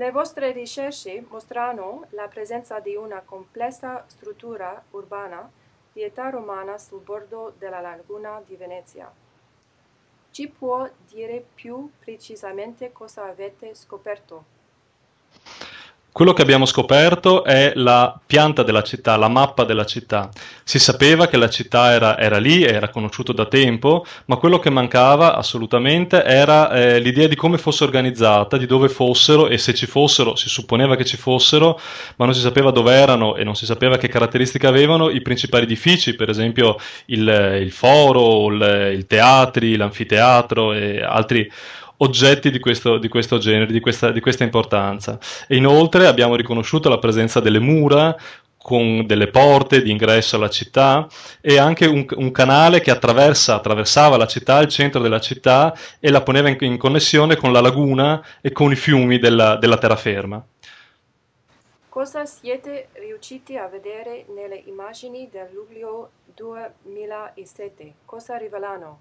Le vostre ricerche mostrano la presenza di una complessa struttura urbana di età romana sul bordo della laguna di Venezia. Ci può dire più precisamente cosa avete scoperto? Quello che abbiamo scoperto è la pianta della città, la mappa della città. Si sapeva che la città era, era lì, era conosciuto da tempo, ma quello che mancava assolutamente era eh, l'idea di come fosse organizzata, di dove fossero e se ci fossero, si supponeva che ci fossero, ma non si sapeva dove erano e non si sapeva che caratteristiche avevano i principali edifici, per esempio il, il foro, il, il teatri, l'anfiteatro e altri oggetti di questo, di questo genere, di questa, di questa importanza. E inoltre abbiamo riconosciuto la presenza delle mura con delle porte di ingresso alla città e anche un, un canale che attraversava la città, il centro della città e la poneva in, in connessione con la laguna e con i fiumi della, della terraferma. Cosa siete riusciti a vedere nelle immagini del luglio 2007? Cosa rivelano?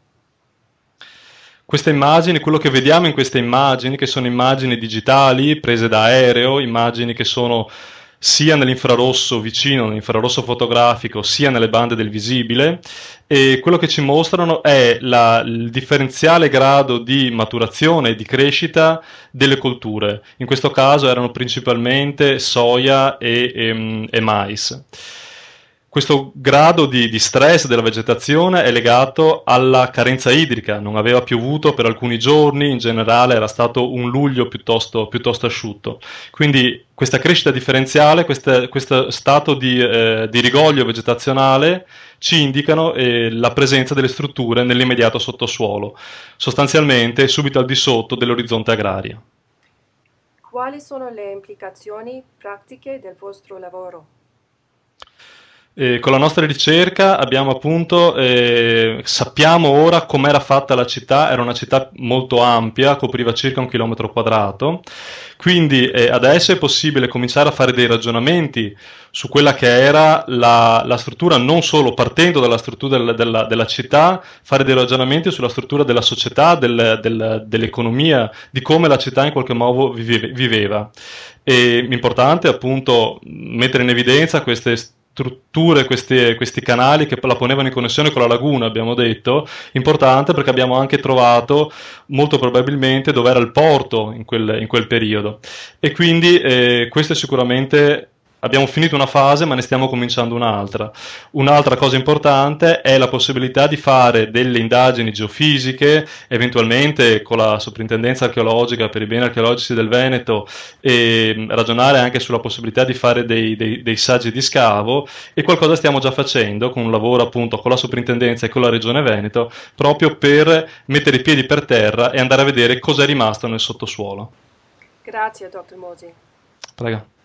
queste immagini, quello che vediamo in queste immagini, che sono immagini digitali prese da aereo, immagini che sono sia nell'infrarosso vicino, nell'infrarosso fotografico, sia nelle bande del visibile e quello che ci mostrano è la, il differenziale grado di maturazione e di crescita delle colture. In questo caso erano principalmente soia e, e, ehm, e mais questo grado di, di, stress della vegetazione è legato alla carenza idrica, non aveva piovuto per alcuni giorni, in generale era stato un luglio piuttosto, piuttosto asciutto. Quindi questa crescita differenziale, questa, questo stato di, eh, di, rigoglio vegetazionale ci indicano eh, la presenza delle strutture nell'immediato sottosuolo, sostanzialmente subito al di sotto dell'orizzonte agrario. Quali sono le implicazioni pratiche del vostro lavoro? Eh, con la nostra ricerca abbiamo appunto, eh, sappiamo ora com'era fatta la città, era una città molto ampia, copriva circa un chilometro quadrato, quindi eh, adesso è possibile cominciare a fare dei ragionamenti su quella che era la, la struttura, non solo partendo dalla struttura della, della, della, città, fare dei ragionamenti sulla struttura della società, del, del, dell'economia, di come la città in qualche modo viveva. È importante appunto mettere in evidenza queste strutture strutture, questi, questi, canali che la ponevano in connessione con la laguna, abbiamo detto, importante perché abbiamo anche trovato molto probabilmente dove era il porto in quel, in quel periodo. E quindi eh, questo è sicuramente abbiamo finito una fase ma ne stiamo cominciando un'altra. Un'altra cosa importante è la possibilità di fare delle indagini geofisiche, eventualmente con la soprintendenza archeologica per i beni archeologici del Veneto, e mm, ragionare anche sulla possibilità di fare dei, dei, dei saggi di scavo e qualcosa stiamo già facendo con un lavoro appunto con la soprintendenza e con la regione Veneto proprio per mettere i piedi per terra e andare a vedere cosa è rimasto nel sottosuolo. Grazie, dottor Mosi. Prego.